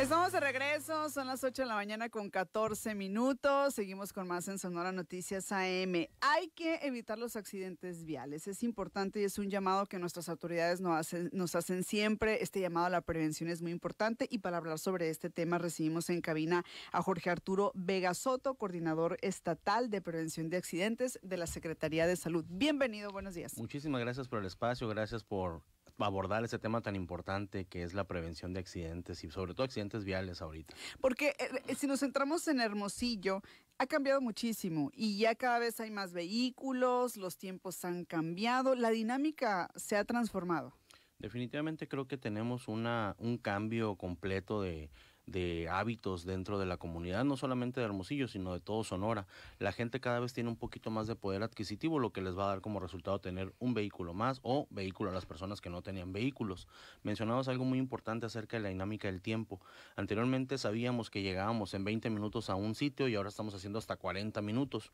Estamos de regreso, son las 8 de la mañana con 14 minutos. Seguimos con más en Sonora Noticias AM. Hay que evitar los accidentes viales, es importante y es un llamado que nuestras autoridades nos hacen, nos hacen siempre. Este llamado a la prevención es muy importante y para hablar sobre este tema recibimos en cabina a Jorge Arturo Vega Soto, coordinador estatal de prevención de accidentes de la Secretaría de Salud. Bienvenido, buenos días. Muchísimas gracias por el espacio, gracias por abordar ese tema tan importante que es la prevención de accidentes y sobre todo accidentes viales ahorita. Porque eh, eh, si nos centramos en Hermosillo, ha cambiado muchísimo y ya cada vez hay más vehículos, los tiempos han cambiado, la dinámica se ha transformado. Definitivamente creo que tenemos una, un cambio completo de, de hábitos dentro de la comunidad, no solamente de Hermosillo, sino de todo Sonora. La gente cada vez tiene un poquito más de poder adquisitivo, lo que les va a dar como resultado tener un vehículo más o vehículo a las personas que no tenían vehículos. mencionamos algo muy importante acerca de la dinámica del tiempo. Anteriormente sabíamos que llegábamos en 20 minutos a un sitio y ahora estamos haciendo hasta 40 minutos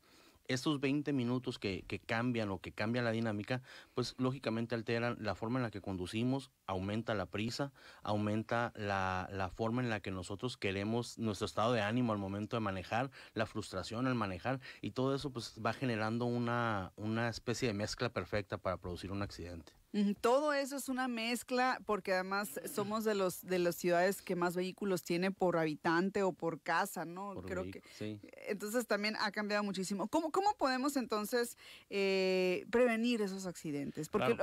estos 20 minutos que, cambian o que cambian la dinámica, pues lógicamente alteran la forma en la que conducimos, aumenta la prisa, aumenta la, la, forma en la que nosotros queremos nuestro estado de ánimo al momento de manejar, la frustración al manejar y todo eso pues va generando una, una especie de mezcla perfecta para producir un accidente. Todo eso es una mezcla porque además mm. somos de los de las ciudades que más vehículos tiene por habitante o por casa, ¿no? Creo que entonces también ha cambiado muchísimo. ¿Cómo, cómo podemos entonces eh, prevenir esos accidentes? Porque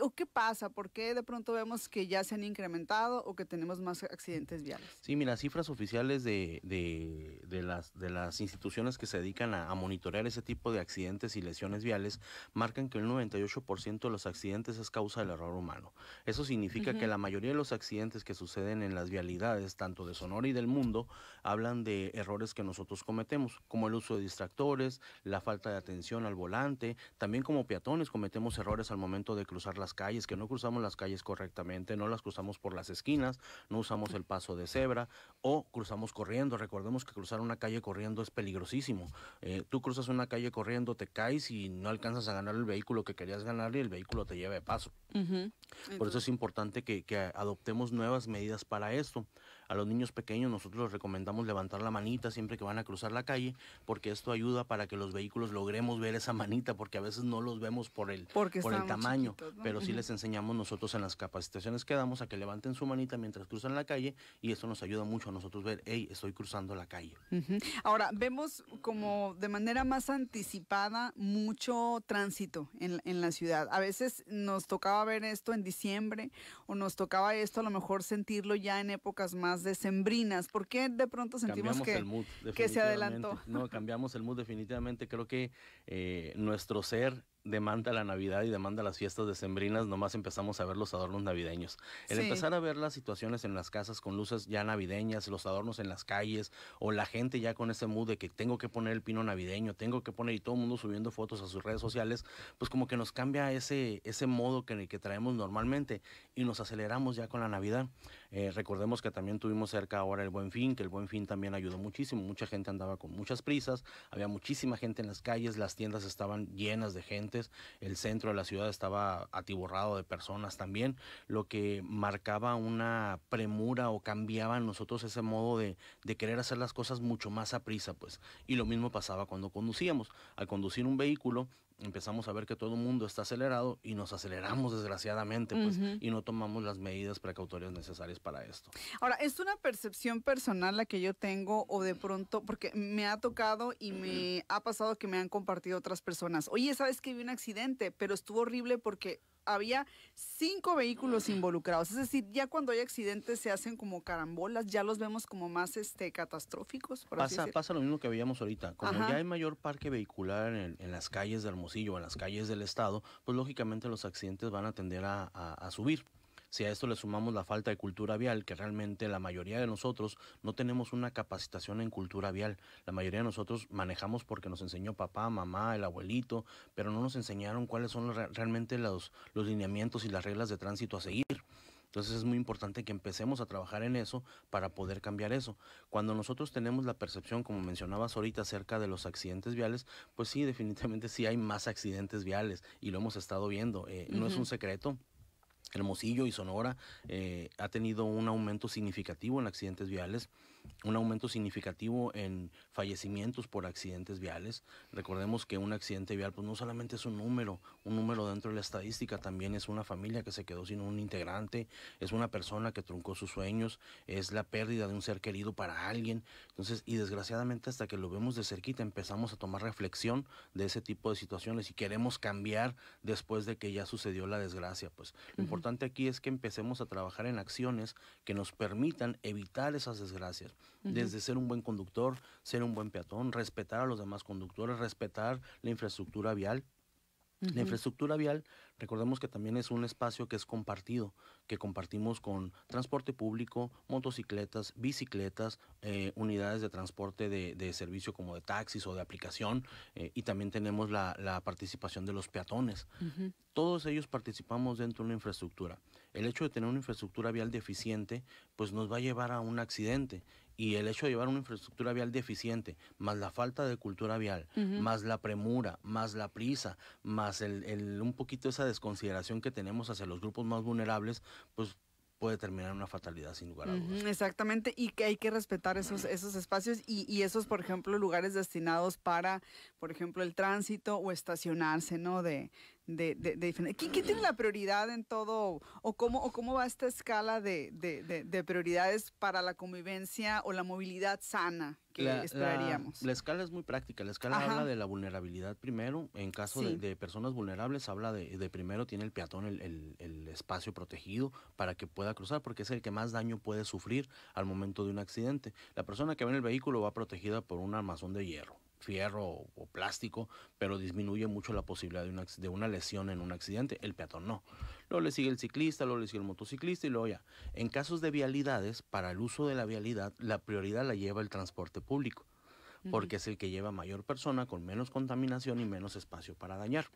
o, qué pasa? ¿Por qué de pronto vemos que ya se han incrementado o que tenemos más accidentes viales? Sí, mira, cifras oficiales de, de, las, de las instituciones que se dedican a, monitorear ese tipo de accidentes y lesiones viales marcan que el 98% de los accidentes es causa del error humano. Eso significa que la mayoría de los accidentes que suceden en las vialidades, tanto de Sonora y del mundo, hablan de errores que nosotros cometemos, como el uso de distractores, la falta de atención al volante, también como peatones cometemos errores al momento de cruzar las calles, que no cruzamos las calles correctamente, no las cruzamos por las esquinas, no usamos el paso de cebra o cruzamos corriendo. Recordemos que cruzar una calle corriendo es peligrosísimo. Eh, tú cruzas una calle corriendo, te caes y no alcanzas a ganar el vehículo que querías ganar y el vehículo te lleva de paso. Por eso es importante que, que adoptemos nuevas medidas para esto. A los niños pequeños nosotros les recomendamos levantar la manita siempre que van a cruzar la calle, porque esto ayuda para que los vehículos logremos ver esa manita, porque a veces no los vemos por el, por el tamaño, pero sí les enseñamos nosotros en las capacitaciones que damos a que levanten su manita mientras cruzan la calle y eso nos ayuda mucho a nosotros ver, hey, estoy cruzando la calle. Ahora, vemos como de manera más anticipada mucho tránsito en, en la ciudad. A veces nos tocaba ver esto en diciembre o nos tocaba esto a lo mejor sentirlo ya en épocas más más decembrinas? porque de pronto sentimos que, se adelantó? No, cambiamos el mood definitivamente. Creo que eh, nuestro ser demanda la Navidad y demanda las fiestas decembrinas, nomás empezamos a ver los adornos navideños. El empezar a ver las situaciones en las casas con luces ya navideñas, los adornos en las calles, o la gente ya con ese mood de que tengo que poner el pino navideño, tengo que poner y todo el mundo subiendo fotos a sus redes sociales, pues como que nos cambia ese, ese modo que, que traemos normalmente y nos aceleramos ya con la Navidad. Eh, recordemos que también tuvimos cerca ahora el Buen Fin, que el Buen Fin también ayudó muchísimo, mucha gente andaba con muchas prisas, había muchísima gente en las calles, las tiendas estaban llenas de gente el centro de la ciudad estaba atiborrado de personas también, lo que marcaba una premura o cambiaba en nosotros ese modo de, de querer hacer las cosas mucho más a prisa, pues. Y lo mismo pasaba cuando conducíamos. Al conducir un vehículo, empezamos a ver que todo el mundo está acelerado y nos aceleramos desgraciadamente pues, y no tomamos las medidas precautorias necesarias para esto. Ahora, es una percepción personal la que yo tengo o de pronto, porque me ha tocado y me ha pasado que me han compartido otras personas, oye, sabes que vi un accidente, pero estuvo horrible porque había cinco vehículos involucrados. Es decir, ya cuando hay accidentes se hacen como carambolas, ya los vemos como más este catastróficos. pasa, lo mismo que veíamos ahorita. Como ya hay mayor parque vehicular en, en las calles del en las calles del estado, pues lógicamente los accidentes van a tender a, a subir. Si a esto le sumamos la falta de cultura vial, que realmente la mayoría de nosotros no tenemos una capacitación en cultura vial. La mayoría de nosotros manejamos porque nos enseñó papá, mamá, el abuelito, pero no nos enseñaron cuáles son realmente los, los lineamientos y las reglas de tránsito a seguir. Entonces es muy importante que empecemos a trabajar en eso para poder cambiar eso. Cuando nosotros tenemos la percepción, como mencionabas ahorita, acerca de los accidentes viales, pues sí, definitivamente sí hay más accidentes viales y lo hemos estado viendo. Eh, no es un secreto. Hermosillo y Sonora eh, ha tenido un aumento significativo en accidentes viales un aumento significativo en fallecimientos por accidentes viales. Recordemos que un accidente vial pues no solamente es un número, un número dentro de la estadística, también es una familia que se quedó sin un integrante, es una persona que truncó sus sueños, es la pérdida de un ser querido para alguien. Entonces, y desgraciadamente hasta que lo vemos de cerquita empezamos a tomar reflexión de ese tipo de situaciones y queremos cambiar después de que ya sucedió la desgracia, pues lo importante aquí es que empecemos a trabajar en acciones que nos permitan evitar esas desgracias desde ser un buen conductor, ser un buen peatón, respetar a los demás conductores, respetar la infraestructura vial. La infraestructura vial, recordemos que también es un espacio que es compartido, que compartimos con transporte público, motocicletas, bicicletas, eh, unidades de transporte de, servicio como de taxis o de aplicación, eh, y también tenemos la, participación de los peatones. Todos ellos participamos dentro de una infraestructura. El hecho de tener una infraestructura vial deficiente, pues nos va a llevar a un accidente y el hecho de llevar una infraestructura vial deficiente, más la falta de cultura vial, más la premura, más la prisa, más el, un poquito esa desconsideración que tenemos hacia los grupos más vulnerables, pues puede terminar en una fatalidad sin lugar a dudas. exactamente, y que hay que respetar esos, esos espacios y, y, esos, por ejemplo, lugares destinados para, por ejemplo, el tránsito o estacionarse, ¿no? De, de, tiene la prioridad en todo o cómo, cómo va esta escala de, prioridades para la convivencia o la movilidad sana que extraeríamos esperaríamos? La, escala es muy práctica. La escala habla de la vulnerabilidad primero. En caso de, personas vulnerables, habla de, primero tiene el peatón el, el, espacio protegido para que pueda cruzar, porque es el que más daño puede sufrir al momento de un accidente. La persona que va en el vehículo va protegida por un armazón de hierro fierro o, plástico, pero disminuye mucho la posibilidad de una, lesión en un accidente. El peatón no. Lo le sigue el ciclista, lo le sigue el motociclista y lo ya. En casos de vialidades, para el uso de la vialidad, la prioridad la lleva el transporte público, porque es el que lleva mayor persona con menos contaminación y menos espacio para dañar.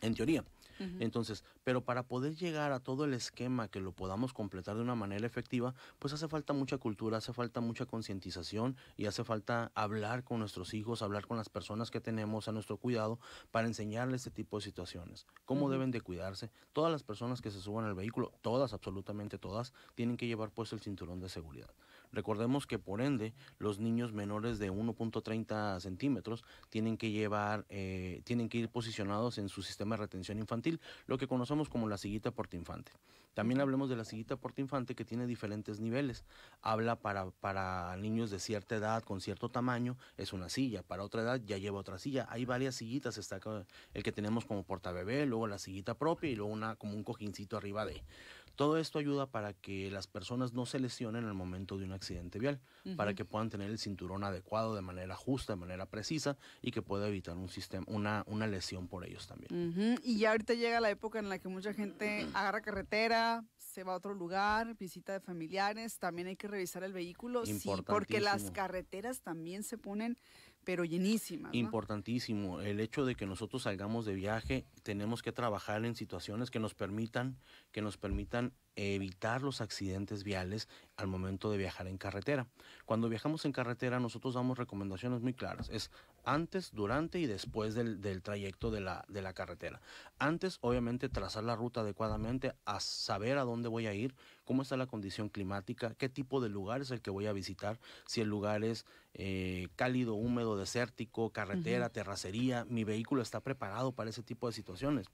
En teoría. Entonces, pero para poder llegar a todo el esquema que lo podamos completar de una manera efectiva, pues hace falta mucha cultura, hace falta mucha concientización y hace falta hablar con nuestros hijos, hablar con las personas que tenemos a nuestro cuidado para enseñarles este tipo de situaciones, cómo deben de cuidarse. Todas las personas que se suban al vehículo, todas, absolutamente todas, tienen que llevar puesto el cinturón de seguridad. Recordemos que por ende los niños menores de 1.30 centímetros tienen que llevar, eh, tienen que ir posicionados en su sistema de retención infantil, lo que conocemos como la sillita infante. También hablemos de la sillita infante que tiene diferentes niveles. Habla para, niños de cierta edad, con cierto tamaño, es una silla. Para otra edad ya lleva otra silla. Hay varias sillitas, está el que tenemos como porta bebé luego la sillita propia y luego una como un cojincito arriba de. Todo esto ayuda para que las personas no se lesionen al momento de un accidente vial, para que puedan tener el cinturón adecuado de manera justa, de manera precisa y que pueda evitar un sistema, una, una lesión por ellos también. Y ya ahorita llega la época en la que mucha gente agarra carretera, se va a otro lugar, visita de familiares, también hay que revisar el vehículo, sí, porque las carreteras también se ponen pero llenísima. Importantísimo. El hecho de que nosotros salgamos de viaje, tenemos que trabajar en situaciones que nos permitan, que nos permitan evitar los accidentes viales al momento de viajar en carretera. Cuando viajamos en carretera, nosotros damos recomendaciones muy claras. Es antes, durante y después del, trayecto de la, de la carretera. Antes, obviamente, trazar la ruta adecuadamente, a saber a dónde voy a ir, cómo está la condición climática, qué tipo de lugar es el que voy a visitar, si el lugar es eh, cálido, húmedo, desértico, carretera, terracería, mi vehículo está preparado para ese tipo de situaciones.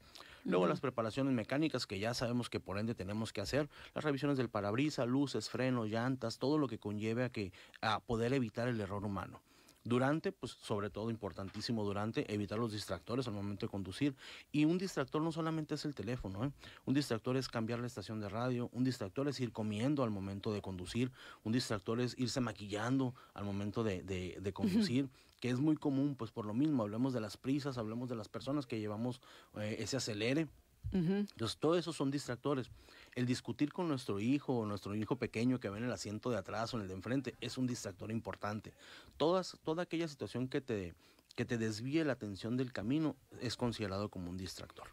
Luego las preparaciones mecánicas que ya sabemos que por ende tenemos que hacer, las revisiones del parabrisas, luces, frenos, llantas, todo lo que conlleve a que a poder evitar el error humano. Durante, pues sobre todo importantísimo durante, evitar los distractores al momento de conducir. Y un distractor no solamente es el teléfono, ¿eh? un distractor es cambiar la estación de radio, un distractor es ir comiendo al momento de conducir, un distractor es irse maquillando al momento de, conducir. que es muy común, pues por lo mismo, hablemos de las prisas, hablemos de las personas que llevamos eh, ese acelere. Entonces, todo eso son distractores. El discutir con nuestro hijo o nuestro hijo pequeño que va en el asiento de atrás o en el de enfrente es un distractor importante. Todas, toda aquella situación que te, que te desvíe la atención del camino es considerado como un distractor.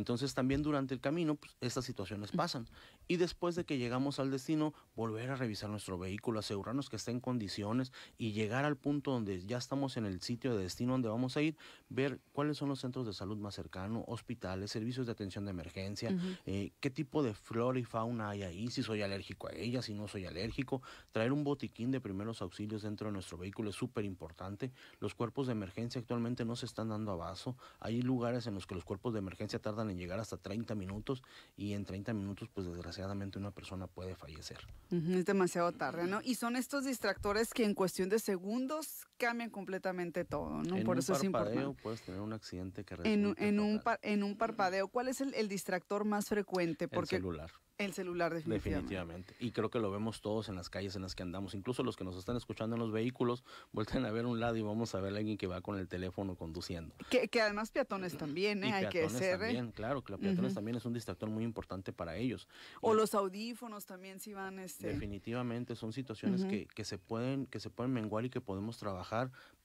Entonces también durante el camino pues, estas situaciones pasan. Y después de que llegamos al destino, volver a revisar nuestro vehículo, asegurarnos que está en condiciones y llegar al punto donde ya estamos en el sitio de destino donde vamos a ir, ver cuáles son los centros de salud más cercanos, hospitales, servicios de atención de emergencia, eh, qué tipo de flora y fauna hay ahí, si soy alérgico a ella, si no soy alérgico. Traer un botiquín de primeros auxilios dentro de nuestro vehículo es súper importante. Los cuerpos de emergencia actualmente no se están dando vaso. Hay lugares en los que los cuerpos de emergencia tardan llegar hasta 30 minutos y en 30 minutos pues desgraciadamente una persona puede fallecer. es demasiado tarde, ¿no? Y son estos distractores que en cuestión de segundos cambian completamente todo, ¿no? Por eso es importante. puedes tener un accidente que en, en un en un parpadeo. ¿Cuál es el, distractor más frecuente? el celular. El celular, definitivamente. definitivamente. Y creo que lo vemos todos en las calles en las que andamos. Incluso los que nos están escuchando en los vehículos, vuelten a ver un lado y vamos a ver a alguien que va con el teléfono conduciendo. Que, además peatones también, ¿eh? Hay que ser. ¿eh? También, claro, que los peatones también es un distractor muy importante para ellos. O los audífonos también, si van. Este. Definitivamente, son situaciones que, se pueden, que se pueden menguar y que podemos trabajar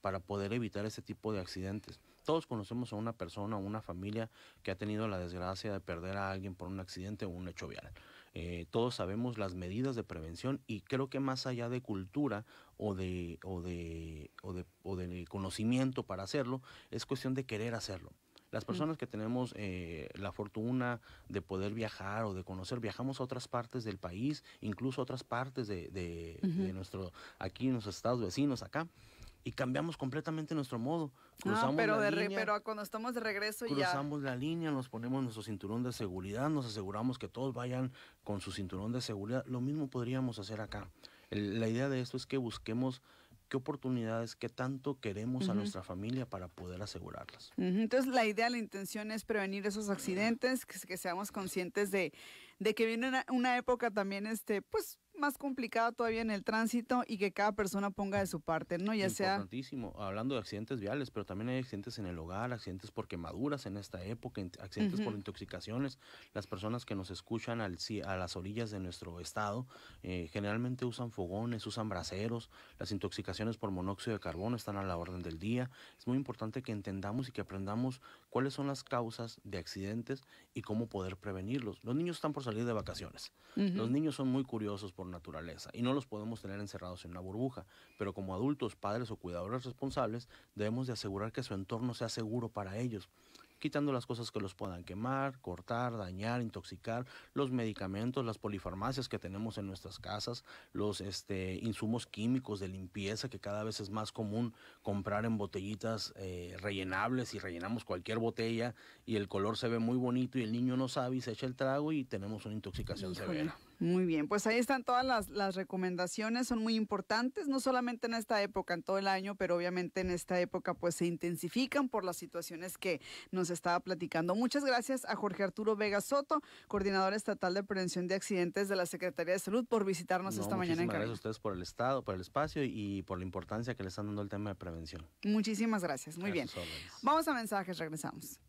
para poder evitar ese tipo de accidentes. Todos conocemos a una persona o una familia que ha tenido la desgracia de perder a alguien por un accidente o un hecho vial. Eh, todos sabemos las medidas de prevención y creo que más allá de cultura o de, o de, o de, de conocimiento para hacerlo, es cuestión de querer hacerlo. Las personas que tenemos eh, la fortuna de poder viajar o de conocer, viajamos a otras partes del país, incluso a otras partes de, nuestro, aquí en nuestros estados vecinos, acá, y cambiamos completamente nuestro modo. Ah, Cruzamos la línea, pero cuando estamos de regreso Cruzamos la línea, nos ponemos nuestro cinturón de seguridad, nos aseguramos que todos vayan con su cinturón de seguridad. Lo mismo podríamos hacer acá. la idea de esto es que busquemos qué oportunidades, qué tanto queremos a nuestra familia para poder asegurarlas. Entonces, la idea, la intención es prevenir esos accidentes, que, seamos conscientes de, que viene una, una, época también, este, pues, más complicado todavía en el tránsito y que cada persona ponga de su parte, ¿no? Ya sea... Importantísimo, hablando de accidentes viales, pero también hay accidentes en el hogar, accidentes por quemaduras en esta época, accidentes por intoxicaciones. Las personas que nos escuchan al, a las orillas de nuestro estado eh, generalmente usan fogones, usan braseros, las intoxicaciones por monóxido de carbono están a la orden del día. Es muy importante que entendamos y que aprendamos cuáles son las causas de accidentes y cómo poder prevenirlos. Los niños están por salir de vacaciones. Los niños son muy curiosos por naturaleza y no los podemos tener encerrados en una burbuja, pero como adultos, padres o cuidadores responsables debemos de asegurar que su entorno sea seguro para ellos, quitando las cosas que los puedan quemar, cortar, dañar, intoxicar, los medicamentos, las polifarmacias que tenemos en nuestras casas, los este, insumos químicos de limpieza que cada vez es más común comprar en botellitas eh, rellenables y rellenamos cualquier botella y el color se ve muy bonito y el niño no sabe y se echa el trago y tenemos una intoxicación severa. Muy bien, pues ahí están todas las, recomendaciones, son muy importantes, no solamente en esta época, en todo el año, pero obviamente en esta época pues se intensifican por las situaciones que nos estaba platicando. Muchas gracias a Jorge Arturo Vega Soto, coordinador estatal de prevención de accidentes de la Secretaría de Salud, por visitarnos esta mañana en Gracias a ustedes por el estado, por el espacio y por la importancia que le están dando el tema de prevención. Muchísimas gracias, muy bien. Vamos a mensajes, regresamos.